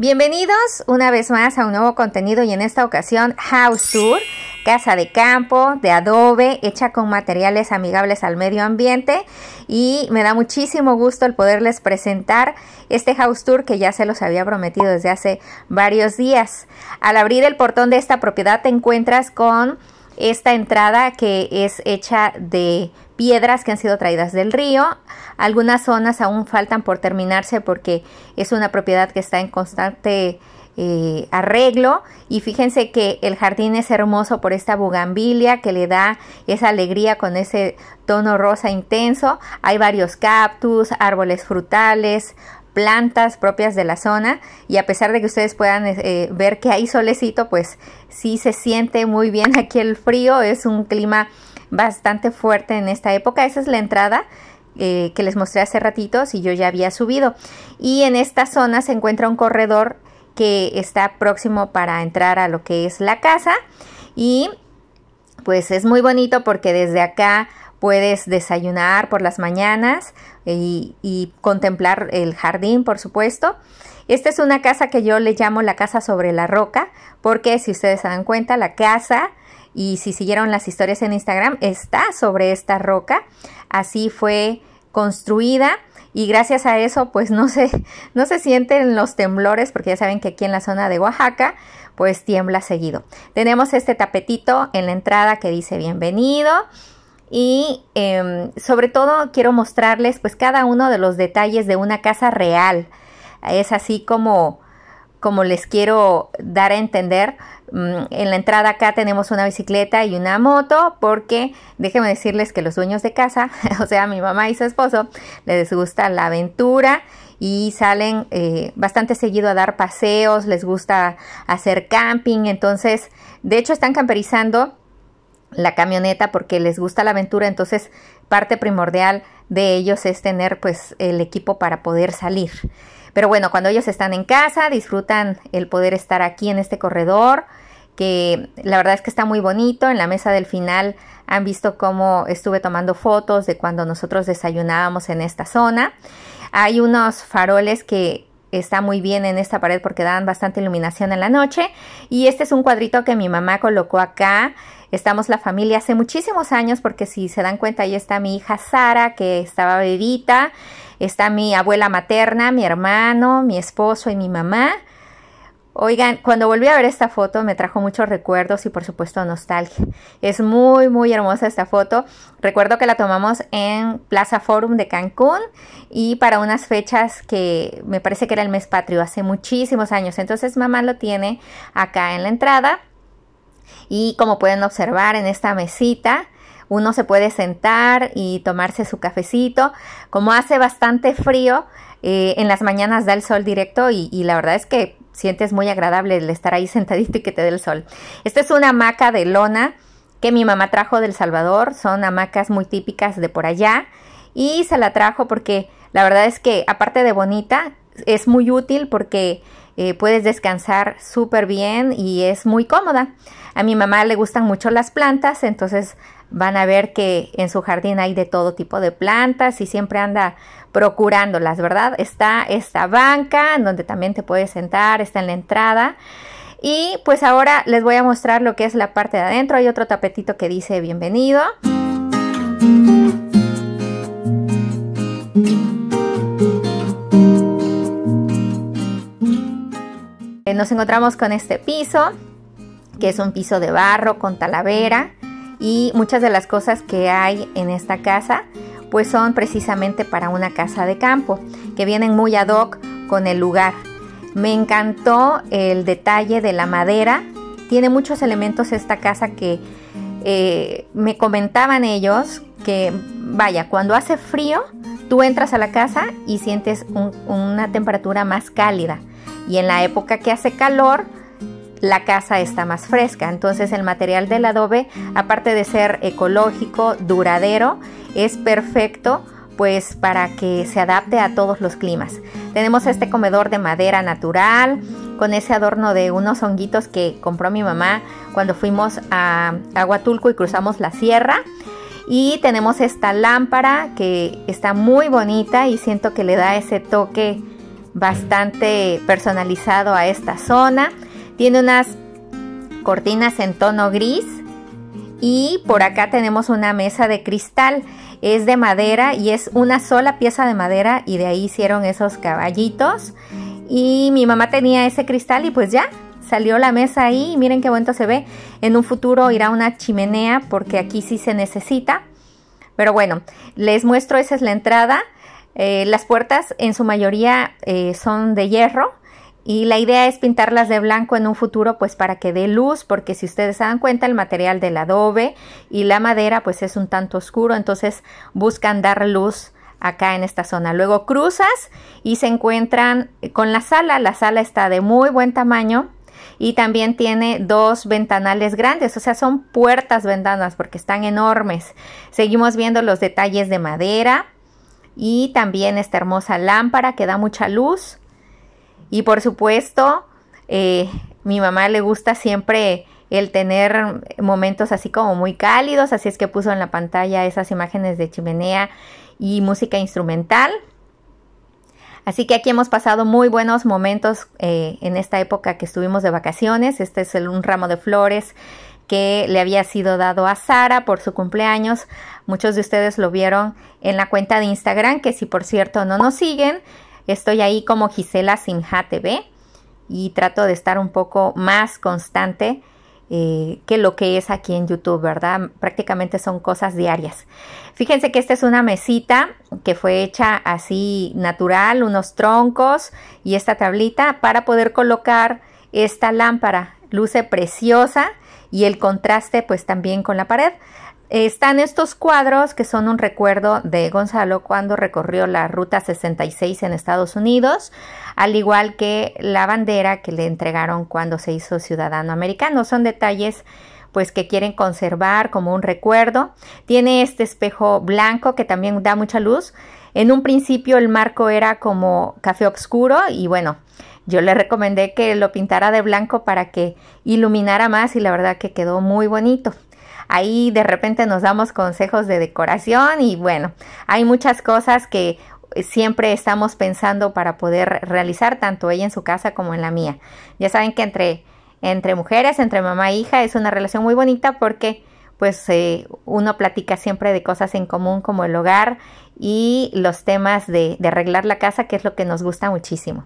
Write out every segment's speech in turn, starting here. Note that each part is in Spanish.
Bienvenidos una vez más a un nuevo contenido y en esta ocasión House Tour, casa de campo, de adobe, hecha con materiales amigables al medio ambiente y me da muchísimo gusto el poderles presentar este House Tour que ya se los había prometido desde hace varios días. Al abrir el portón de esta propiedad te encuentras con esta entrada que es hecha de piedras que han sido traídas del río. Algunas zonas aún faltan por terminarse porque es una propiedad que está en constante eh, arreglo y fíjense que el jardín es hermoso por esta bugambilia que le da esa alegría con ese tono rosa intenso hay varios cactus árboles frutales plantas propias de la zona y a pesar de que ustedes puedan eh, eh, ver que hay solecito, pues sí se siente muy bien aquí el frío, es un clima bastante fuerte en esta época, esa es la entrada eh, que les mostré hace ratitos y yo ya había subido y en esta zona se encuentra un corredor que está próximo para entrar a lo que es la casa y pues es muy bonito porque desde acá Puedes desayunar por las mañanas y, contemplar el jardín, por supuesto. Esta es una casa que yo le llamo la casa sobre la roca, porque si ustedes se dan cuenta, la casa y si siguieron las historias en Instagram, está sobre esta roca. Así fue construida y gracias a eso pues no se, no se sienten los temblores porque ya saben que aquí en la zona de Oaxaca pues tiembla seguido. Tenemos este tapetito en la entrada que dice bienvenido y em, sobre todo quiero mostrarles pues cada uno de los detalles de una casa real. Es así como, como les quiero dar a entender. Mm, en la entrada acá tenemos una bicicleta y una moto porque déjenme decirles que los dueños de casa, o sea mi mamá y su esposo, les gusta la aventura y salen eh, bastante seguido a dar paseos, les gusta hacer camping, entonces de hecho están camperizando la camioneta porque les gusta la aventura, entonces parte primordial de ellos es tener pues el equipo para poder salir. Pero bueno, cuando ellos están en casa, disfrutan el poder estar aquí en este corredor, que la verdad es que está muy bonito. En la mesa del final han visto cómo estuve tomando fotos de cuando nosotros desayunábamos en esta zona. Hay unos faroles que está muy bien en esta pared porque dan bastante iluminación en la noche. Y este es un cuadrito que mi mamá colocó acá Estamos la familia hace muchísimos años porque si se dan cuenta ahí está mi hija Sara que estaba bebita, está mi abuela materna, mi hermano, mi esposo y mi mamá. Oigan, cuando volví a ver esta foto me trajo muchos recuerdos y por supuesto nostalgia. Es muy, muy hermosa esta foto. Recuerdo que la tomamos en Plaza Forum de Cancún y para unas fechas que me parece que era el mes patrio, hace muchísimos años. Entonces mamá lo tiene acá en la entrada y como pueden observar en esta mesita, uno se puede sentar y tomarse su cafecito. Como hace bastante frío, eh, en las mañanas da el sol directo y, y la verdad es que sientes muy agradable el estar ahí sentadito y que te dé el sol. Esta es una hamaca de lona que mi mamá trajo del Salvador. Son hamacas muy típicas de por allá. Y se la trajo porque la verdad es que aparte de bonita, es muy útil porque eh, puedes descansar súper bien y es muy cómoda. A mi mamá le gustan mucho las plantas, entonces van a ver que en su jardín hay de todo tipo de plantas y siempre anda procurándolas, ¿verdad? Está esta banca en donde también te puedes sentar, está en la entrada. Y pues ahora les voy a mostrar lo que es la parte de adentro. Hay otro tapetito que dice bienvenido. nos encontramos con este piso, que es un piso de barro con talavera y muchas de las cosas que hay en esta casa pues son precisamente para una casa de campo, que vienen muy ad hoc con el lugar. Me encantó el detalle de la madera, tiene muchos elementos esta casa que eh, me comentaban ellos que, vaya, cuando hace frío, tú entras a la casa y sientes una temperatura más cálida y en la época que hace calor, la casa está más fresca. Entonces el material del adobe, aparte de ser ecológico, duradero, es perfecto pues para que se adapte a todos los climas. Tenemos este comedor de madera natural con ese adorno de unos honguitos que compró mi mamá cuando fuimos a Aguatulco y cruzamos la sierra. Y tenemos esta lámpara que está muy bonita y siento que le da ese toque bastante personalizado a esta zona. Tiene unas cortinas en tono gris y por acá tenemos una mesa de cristal. Es de madera y es una sola pieza de madera y de ahí hicieron esos caballitos. Y mi mamá tenía ese cristal y pues ya salió la mesa ahí. Miren qué bonito se ve. En un futuro irá una chimenea porque aquí sí se necesita. Pero bueno, les muestro, esa es la entrada. Eh, las puertas en su mayoría eh, son de hierro y la idea es pintarlas de blanco en un futuro pues para que dé luz porque si ustedes se dan cuenta el material del adobe y la madera pues es un tanto oscuro entonces buscan dar luz acá en esta zona. Luego cruzas y se encuentran con la sala. La sala está de muy buen tamaño y también tiene dos ventanales grandes, o sea, son puertas ventanas porque están enormes. Seguimos viendo los detalles de madera y también esta hermosa lámpara que da mucha luz. Y por supuesto, eh, mi mamá le gusta siempre el tener momentos así como muy cálidos, así es que puso en la pantalla esas imágenes de chimenea y música instrumental. Así que aquí hemos pasado muy buenos momentos eh, en esta época que estuvimos de vacaciones. Este es un ramo de flores que le había sido dado a Sara por su cumpleaños. Muchos de ustedes lo vieron en la cuenta de Instagram, que si por cierto no nos siguen, estoy ahí como Gisela sin TV y trato de estar un poco más constante eh, que lo que es aquí en YouTube, ¿verdad? Prácticamente son cosas diarias. Fíjense que esta es una mesita que fue hecha así natural, unos troncos y esta tablita para poder colocar esta lámpara. Luce preciosa y el contraste pues también con la pared. Eh, están estos cuadros que son un recuerdo de Gonzalo cuando recorrió la Ruta 66 en Estados Unidos, al igual que la bandera que le entregaron cuando se hizo ciudadano americano. Son detalles pues que quieren conservar como un recuerdo. Tiene este espejo blanco que también da mucha luz. En un principio el marco era como café oscuro y bueno, yo le recomendé que lo pintara de blanco para que iluminara más y la verdad que quedó muy bonito. Ahí de repente nos damos consejos de decoración y bueno, hay muchas cosas que eh, siempre estamos pensando para poder realizar tanto ella en su casa como en la mía. Ya saben que entre, entre mujeres, entre mamá e hija es una relación muy bonita porque pues eh, uno platica siempre de cosas en común como el hogar y los temas de, de, arreglar la casa, que es lo que nos gusta muchísimo.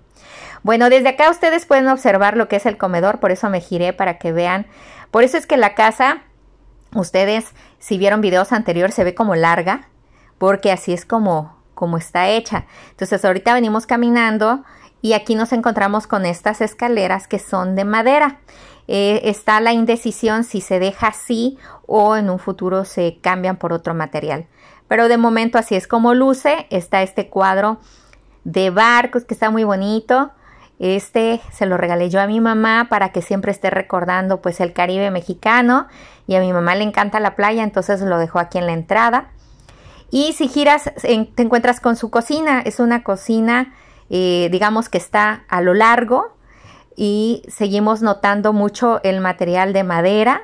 Bueno, desde acá ustedes pueden observar lo que es el comedor, por eso me giré para que vean. Por eso es que la casa Ustedes, si vieron videos anteriores, se ve como larga, porque así es como, como está hecha. Entonces, ahorita venimos caminando y aquí nos encontramos con estas escaleras que son de madera. Eh, está la indecisión si se deja así o en un futuro se cambian por otro material. Pero de momento así es como luce. Está este cuadro de barcos que está muy bonito. Este se lo regalé yo a mi mamá para que siempre esté recordando pues el Caribe mexicano y a mi mamá le encanta la playa, entonces lo dejó aquí en la entrada. Y si giras, te encuentras con su cocina. Es una cocina, eh, digamos que está a lo largo y seguimos notando mucho el material de madera.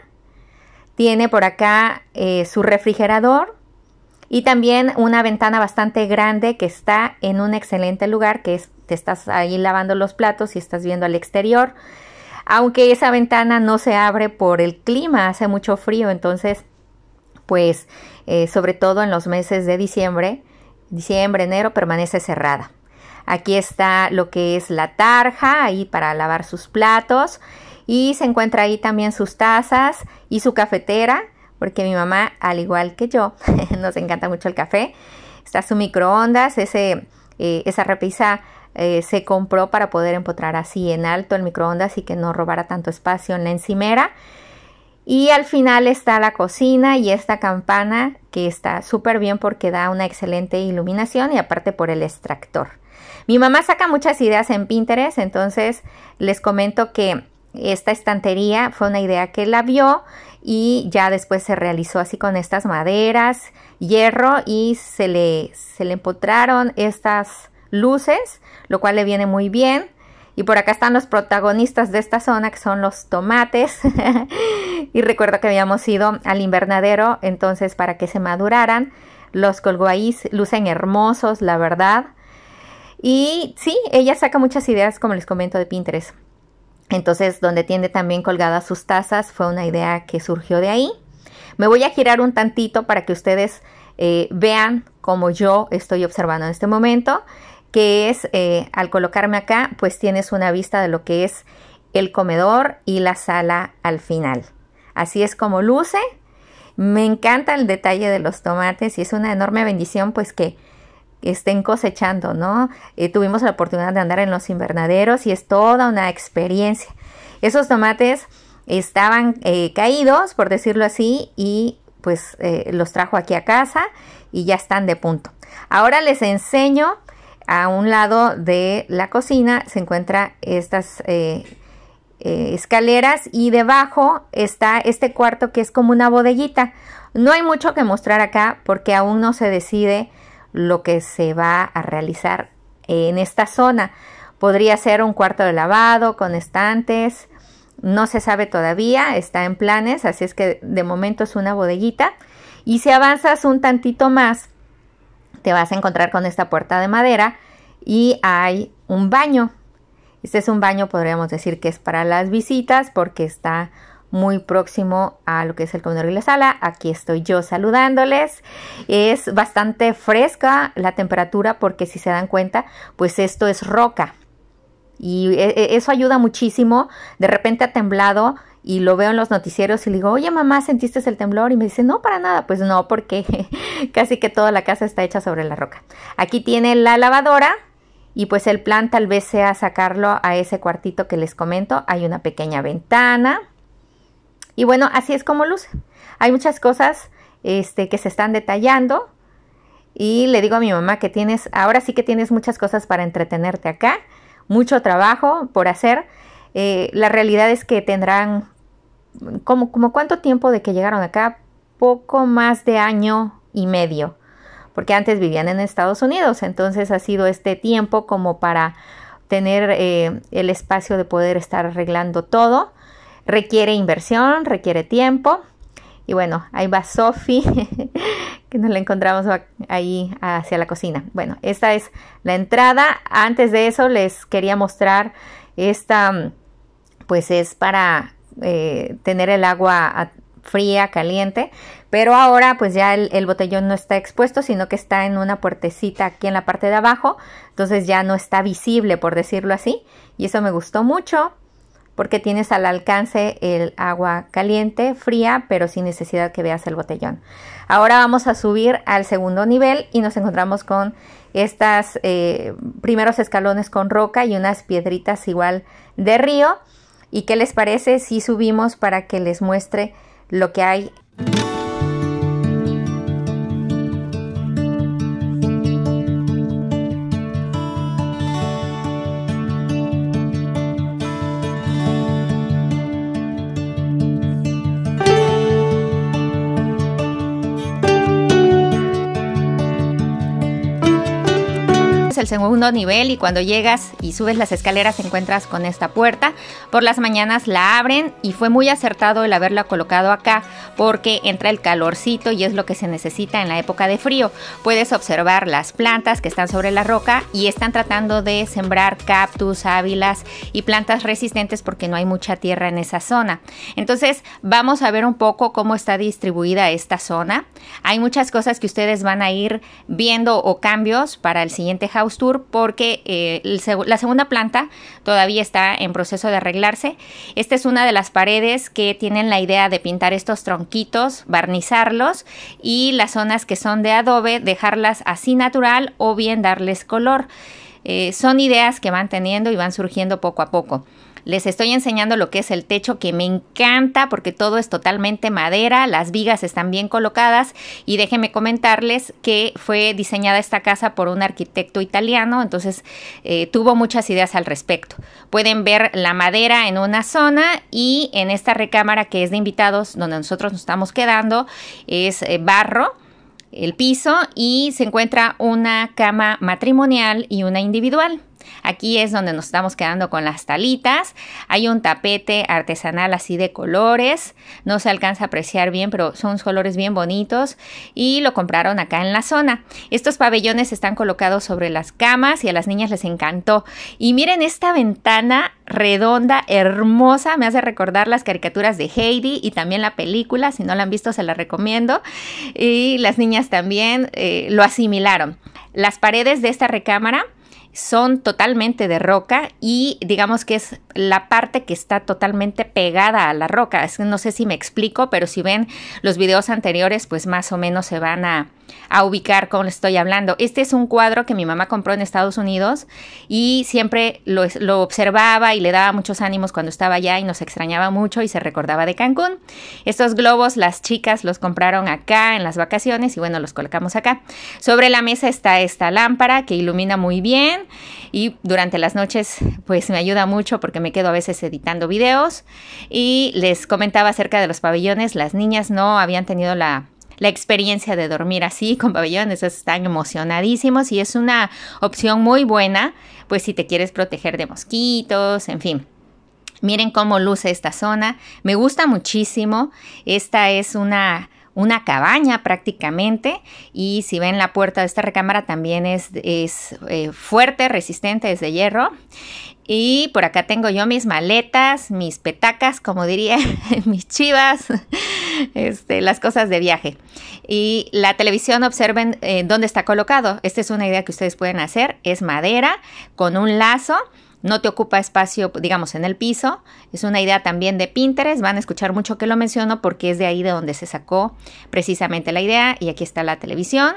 Tiene por acá eh, su refrigerador y también una ventana bastante grande que está en un excelente lugar que es te estás ahí lavando los platos y estás viendo al exterior. Aunque esa ventana no se abre por el clima, hace mucho frío, entonces, pues, eh, sobre todo en los meses de diciembre, diciembre, enero, permanece cerrada. Aquí está lo que es la tarja, ahí para lavar sus platos. Y se encuentra ahí también sus tazas y su cafetera, porque mi mamá, al igual que yo, nos encanta mucho el café. Está su microondas, ese, eh, esa repisa eh, se compró para poder empotrar así en alto el microondas y que no robara tanto espacio en la encimera. Y al final está la cocina y esta campana que está súper bien porque da una excelente iluminación y aparte por el extractor. Mi mamá saca muchas ideas en Pinterest, entonces les comento que esta estantería fue una idea que la vio y ya después se realizó así con estas maderas, hierro y se le, se le empotraron estas luces, lo cual le viene muy bien. Y por acá están los protagonistas de esta zona, que son los tomates. y recuerdo que habíamos ido al invernadero, entonces para que se maduraran. Los ahí, lucen hermosos, la verdad. Y sí, ella saca muchas ideas, como les comento, de Pinterest. Entonces, donde tiene también colgadas sus tazas, fue una idea que surgió de ahí. Me voy a girar un tantito para que ustedes eh, vean como yo estoy observando en este momento que es eh, al colocarme acá, pues tienes una vista de lo que es el comedor y la sala al final. Así es como luce. Me encanta el detalle de los tomates y es una enorme bendición pues que estén cosechando, ¿no? Eh, tuvimos la oportunidad de andar en los invernaderos y es toda una experiencia. Esos tomates estaban eh, caídos, por decirlo así, y pues los trajo aquí a casa y ya están de punto. Ahora les enseño a un lado de la cocina se encuentran estas eh, eh, escaleras y debajo está este cuarto que es como una bodeguita. No hay mucho que mostrar acá porque aún no se decide lo que se va a realizar en esta zona. Podría ser un cuarto de lavado con estantes. No se sabe todavía, está en planes, así es que de momento es una bodeguita. Y si avanzas un tantito más, te vas a encontrar con esta puerta de madera y hay un baño. Este es un baño, podríamos decir que es para las visitas porque está muy próximo a lo que es el comedor y la sala. Aquí estoy yo saludándoles. Es bastante fresca la temperatura porque si se dan cuenta, pues esto es roca. Y e, e, eso ayuda muchísimo. De repente ha temblado y lo veo en los noticieros y le digo, oye mamá, ¿sentiste el temblor? Y me dice, no, para nada. Pues no, porque casi que toda la casa está hecha sobre la roca. Aquí tiene la lavadora y pues el plan tal vez sea sacarlo a ese cuartito que les comento. Hay una pequeña ventana. Y bueno, así es como luce. Hay muchas cosas este, que se están detallando. Y le digo a mi mamá que tienes, ahora sí que tienes muchas cosas para entretenerte acá, mucho trabajo por hacer, eh, la realidad es que tendrán como, como cuánto tiempo de que llegaron acá, poco más de año y medio, porque antes vivían en Estados Unidos, entonces ha sido este tiempo como para tener eh, el espacio de poder estar arreglando todo. Requiere inversión, requiere tiempo. Y bueno, ahí va Sofi que nos la encontramos ahí hacia la cocina. Bueno, esta es la entrada. Antes de eso les quería mostrar esta pues es para eh, tener el agua ah, fría, caliente, pero ahora pues ya el, el, botellón no está expuesto, sino que está en una puertecita aquí en la parte de abajo, entonces ya no está visible, por decirlo así, y eso me gustó mucho porque tienes al alcance el agua caliente, fría, pero sin necesidad que veas el botellón. Ahora vamos a subir al segundo nivel y nos encontramos con estos eh, primeros escalones con roca y unas piedritas igual de río. ¿Y qué les parece si subimos para que les muestre lo que hay? segundo nivel y cuando llegas y subes las escaleras te encuentras con esta puerta. Por las mañanas la abren y fue muy acertado el haberla colocado acá porque entra el calorcito y es lo que se necesita en la época de frío. Puedes observar las plantas que están sobre la roca y están tratando de sembrar cactus, ávilas y plantas resistentes porque no hay mucha tierra en esa zona. Entonces vamos a ver un poco cómo está distribuida esta zona. Hay muchas cosas que ustedes van a ir viendo o cambios para el siguiente house porque eh, la segunda planta todavía está en proceso de arreglarse. Esta es una de las paredes que tienen la idea de pintar estos tronquitos, barnizarlos y las zonas que son de adobe dejarlas así natural o bien darles color. Eh, son ideas que van teniendo y van surgiendo poco a poco. Les estoy enseñando lo que es el techo que me encanta porque todo es totalmente madera, las vigas están bien colocadas y déjenme comentarles que fue diseñada esta casa por un arquitecto italiano, entonces eh, tuvo muchas ideas al respecto. Pueden ver la madera en una zona y en esta recámara que es de invitados donde nosotros nos estamos quedando es eh, barro el piso y se encuentra una cama matrimonial y una individual. Aquí es donde nos estamos quedando con las talitas. Hay un tapete artesanal así de colores. No se alcanza a apreciar bien, pero son colores bien bonitos. Y lo compraron acá en la zona. Estos pabellones están colocados sobre las camas y a las niñas les encantó. Y miren esta ventana redonda, hermosa. Me hace recordar las caricaturas de Heidi y también la película. Si no la han visto, se la recomiendo. Y las niñas también eh, lo asimilaron. Las paredes de esta recámara son totalmente de roca y digamos que es la parte que está totalmente pegada a la roca. no sé si me explico, pero si ven los videos anteriores, pues más o menos se van a, a ubicar cómo les estoy hablando. Este es un cuadro que mi mamá compró en Estados Unidos y siempre lo, lo, observaba y le daba muchos ánimos cuando estaba allá y nos extrañaba mucho y se recordaba de Cancún. Estos globos las chicas los compraron acá en las vacaciones y bueno, los colocamos acá. Sobre la mesa está esta lámpara que ilumina muy bien y durante las noches pues me ayuda mucho porque me quedo a veces editando videos y les comentaba acerca de los pabellones. Las niñas no habían tenido la la experiencia de dormir así con pabellones, están emocionadísimos y es una opción muy buena, pues si te quieres proteger de mosquitos, en fin. Miren cómo luce esta zona, me gusta muchísimo, esta es una una cabaña prácticamente y si ven la puerta de esta recámara también es, eh, fuerte, resistente, es de hierro. Y por acá tengo yo mis maletas, mis petacas, como diría, mis chivas, este, las cosas de viaje. Y la televisión, observen eh, dónde está colocado. Esta es una idea que ustedes pueden hacer. Es madera con un lazo no te ocupa espacio, digamos, en el piso. Es una idea también de Pinterest. Van a escuchar mucho que lo menciono porque es de ahí de donde se sacó precisamente la idea. Y aquí está la televisión.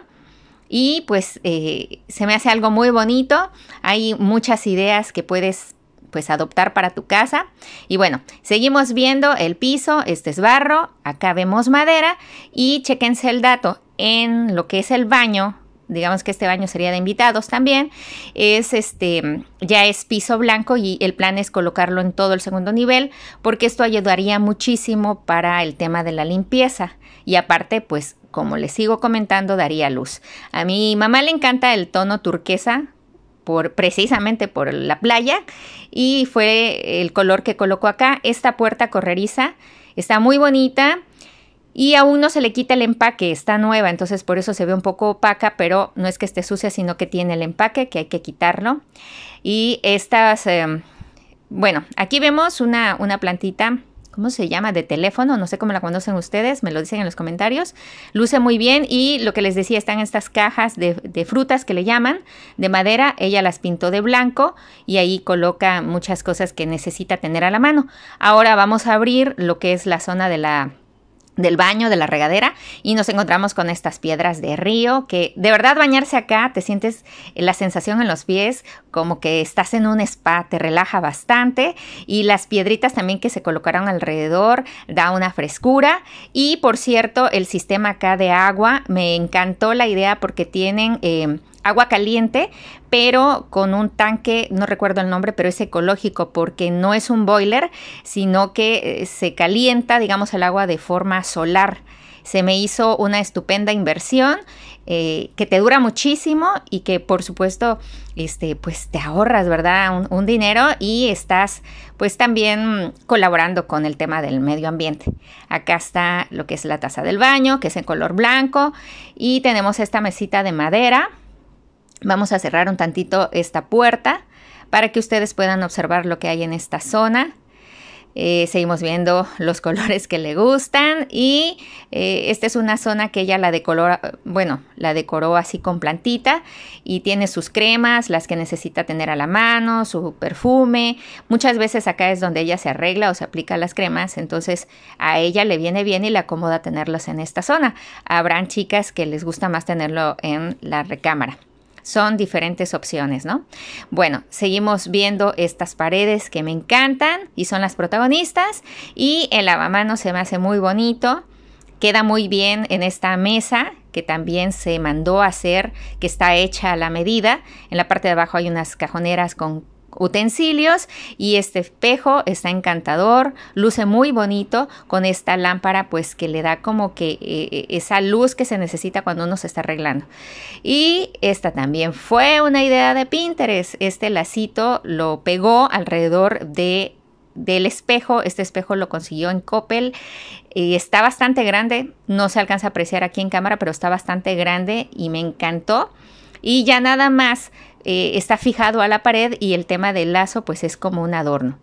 Y pues eh, se me hace algo muy bonito. Hay muchas ideas que puedes pues adoptar para tu casa. Y bueno, seguimos viendo el piso, este es barro, acá vemos madera y chequense el dato, en lo que es el baño digamos que este baño sería de invitados también, es este, ya es piso blanco y el plan es colocarlo en todo el segundo nivel porque esto ayudaría muchísimo para el tema de la limpieza y aparte pues como les sigo comentando daría luz. A mi mamá le encanta el tono turquesa por, precisamente por la playa y fue el color que colocó acá. Esta puerta correriza está muy bonita y aún no se le quita el empaque, está nueva, entonces por eso se ve un poco opaca, pero no es que esté sucia, sino que tiene el empaque que hay que quitarlo. Y estas, eh, bueno, aquí vemos una, una plantita ¿cómo se llama? De teléfono, no sé cómo la conocen ustedes, me lo dicen en los comentarios. Luce muy bien y lo que les decía, están estas cajas de, frutas que le llaman, de madera, ella las pintó de blanco y ahí coloca muchas cosas que necesita tener a la mano. Ahora vamos a abrir lo que es la zona de la del baño, de la regadera y nos encontramos con estas piedras de río que de verdad bañarse acá te sientes la sensación en los pies como que estás en un spa, te relaja bastante y las piedritas también que se colocaron alrededor da una frescura y por cierto el sistema acá de agua me encantó la idea porque tienen eh, agua caliente, pero con un tanque, no recuerdo el nombre, pero es ecológico porque no es un boiler, sino que eh, se calienta, digamos, el agua de forma solar. Se me hizo una estupenda inversión eh, que te dura muchísimo y que por supuesto, este, pues te ahorras, ¿verdad? Un, un dinero y estás pues también colaborando con el tema del medio ambiente. Acá está lo que es la taza del baño, que es en color blanco y tenemos esta mesita de madera Vamos a cerrar un tantito esta puerta para que ustedes puedan observar lo que hay en esta zona. Eh, seguimos viendo los colores que le gustan y eh, esta es una zona que ella la decoró, bueno, la decoró así con plantita y tiene sus cremas, las que necesita tener a la mano, su perfume. Muchas veces acá es donde ella se arregla o se aplica las cremas, entonces a ella le viene bien y le acomoda tenerlas en esta zona. Habrán chicas que les gusta más tenerlo en la recámara. Son diferentes opciones, ¿no? Bueno, seguimos viendo estas paredes que me encantan y son las protagonistas. Y el lavamanos se me hace muy bonito. Queda muy bien en esta mesa que también se mandó a hacer, que está hecha a la medida. En la parte de abajo hay unas cajoneras con utensilios y este espejo está encantador, luce muy bonito con esta lámpara pues que le da como que eh, eh, esa luz que se necesita cuando uno se está arreglando. Y esta también fue una idea de Pinterest, este lacito lo pegó alrededor de del espejo, este espejo lo consiguió en Coppel y está bastante grande, no se alcanza a apreciar aquí en cámara, pero está bastante grande y me encantó. Y ya nada más eh, está fijado a la pared y el tema del lazo pues es como un adorno.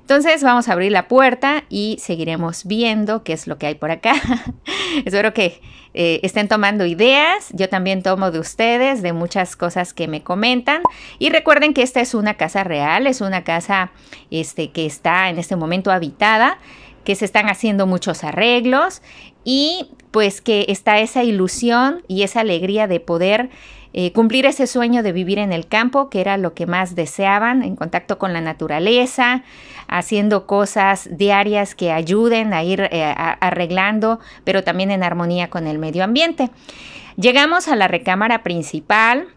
Entonces vamos a abrir la puerta y seguiremos viendo qué es lo que hay por acá. Espero que eh, estén tomando ideas. Yo también tomo de ustedes, de muchas cosas que me comentan. Y recuerden que esta es una casa real, es una casa este, que está en este momento habitada, que se están haciendo muchos arreglos y pues que está esa ilusión y esa alegría de poder eh, cumplir ese sueño de vivir en el campo, que era lo que más deseaban, en contacto con la naturaleza, haciendo cosas diarias que ayuden a ir eh, arreglando, pero también en armonía con el medio ambiente. Llegamos a la recámara principal,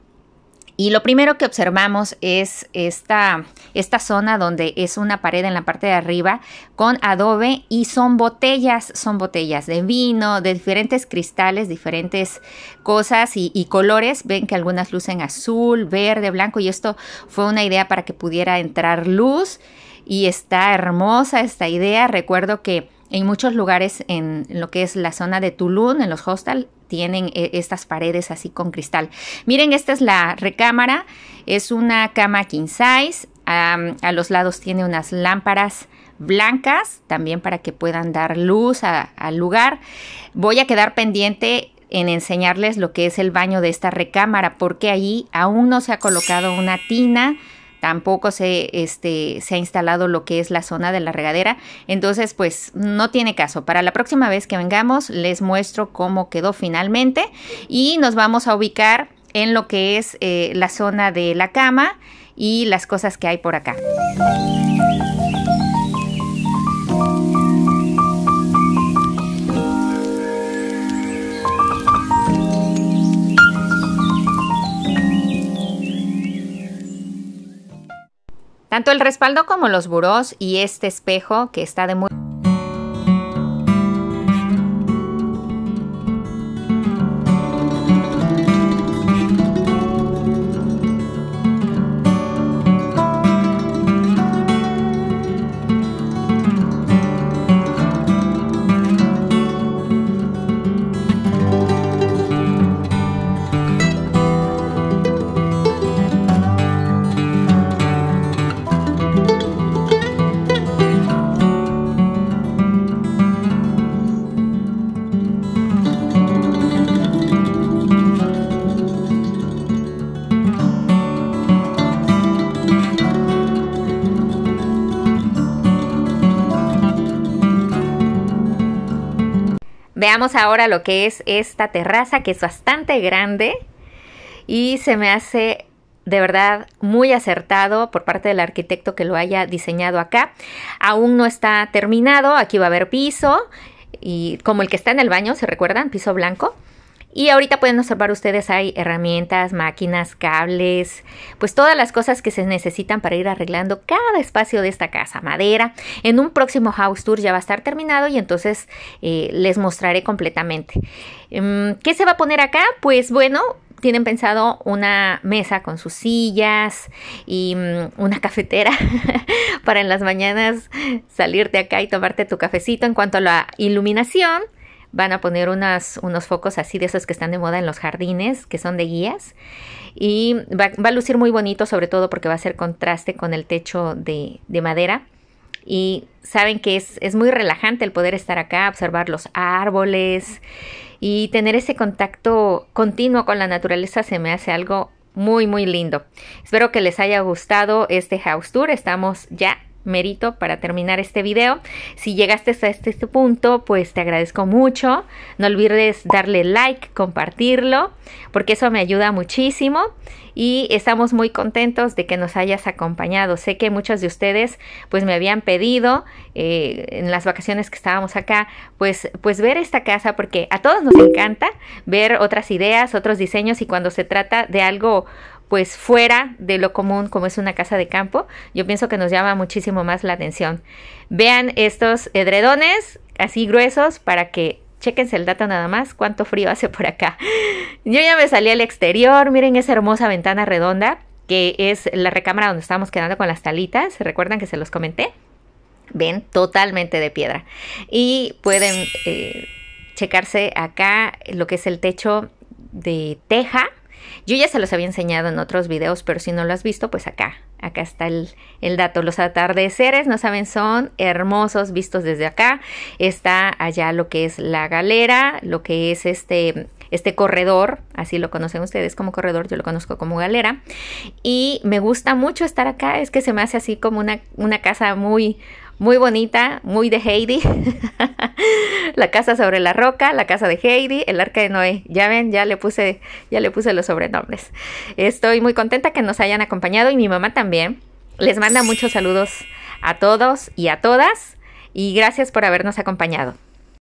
y lo primero que observamos es esta, esta zona donde es una pared en la parte de arriba con adobe y son botellas, son botellas de vino, de diferentes cristales, diferentes cosas y, y colores. Ven que algunas lucen azul, verde, blanco y esto fue una idea para que pudiera entrar luz y está hermosa esta idea. Recuerdo que en muchos lugares en lo que es la zona de Tulum, en los hostels, tienen eh, estas paredes así con cristal. Miren, esta es la recámara, es una cama king size, a los lados tiene unas lámparas blancas también para que puedan dar luz al lugar. Voy a quedar pendiente en enseñarles lo que es el baño de esta recámara porque allí aún no se ha colocado una tina tampoco se, este, se ha instalado lo que es la zona de la regadera. Entonces, pues no tiene caso. Para la próxima vez que vengamos, les muestro cómo quedó finalmente y nos vamos a ubicar en lo que es eh, la zona de la cama y las cosas que hay por acá. Tanto el respaldo como los burós y este espejo que está de muy Veamos ahora lo que es esta terraza, que es bastante grande y se me hace de verdad muy acertado por parte del arquitecto que lo haya diseñado acá. Aún no está terminado, aquí va a haber piso y como el que está en el baño, ¿se recuerdan? Piso blanco. Y ahorita pueden observar ustedes, hay herramientas, máquinas, cables, pues todas las cosas que se necesitan para ir arreglando cada espacio de esta casa, madera. En un próximo house tour ya va a estar terminado y entonces eh, les mostraré completamente. Em, ¿Qué se va a poner acá? Pues bueno, tienen pensado una mesa con sus sillas y mm, una cafetera para en las mañanas salirte acá y tomarte tu cafecito. En cuanto a la iluminación, van a poner unas, unos focos así de esos que están de moda en los jardines, que son de guías. Y va, a lucir muy bonito, sobre todo porque va a ser contraste con el techo de, madera y saben que es, es, muy relajante el poder estar acá, observar los árboles y tener ese contacto continuo con la naturaleza se me hace algo muy muy lindo. Espero que les haya gustado este house tour, estamos ya merito para terminar este video. Si llegaste hasta este, este, punto, pues te agradezco mucho. No olvides darle like, compartirlo, porque eso me ayuda muchísimo. Y estamos muy contentos de que nos hayas acompañado. Sé que muchos de ustedes pues me habían pedido eh, en las vacaciones que estábamos acá, pues, pues ver esta casa, porque a todos nos encanta ver otras ideas, otros diseños y cuando se trata de algo pues fuera de lo común como es una casa de campo, yo pienso que nos llama muchísimo más la atención. Vean estos edredones así gruesos para que chequen el dato nada más, cuánto frío hace por acá. Yo ya me salí al exterior, miren esa hermosa ventana redonda que es la recámara donde estábamos quedando con las talitas, ¿se recuerdan que se los comenté. Ven, totalmente de piedra. Y pueden eh, checarse acá lo que es el techo de teja yo ya se los había enseñado en otros videos, pero si no lo has visto, pues acá, acá está el, el dato. Los atardeceres, no saben, son hermosos vistos desde acá. Está allá lo que es la galera, lo que es este este corredor, así lo conocen ustedes como corredor, yo lo conozco como galera, y me gusta mucho estar acá, es que se me hace así como una, una casa muy muy bonita, muy de Heidi. la casa sobre la roca, la casa de Heidi, el arca de Noé. Ya ven, ya le puse, ya le puse los sobrenombres. Estoy muy contenta que nos hayan acompañado y mi mamá también. Les manda muchos saludos a todos y a todas y gracias por habernos acompañado.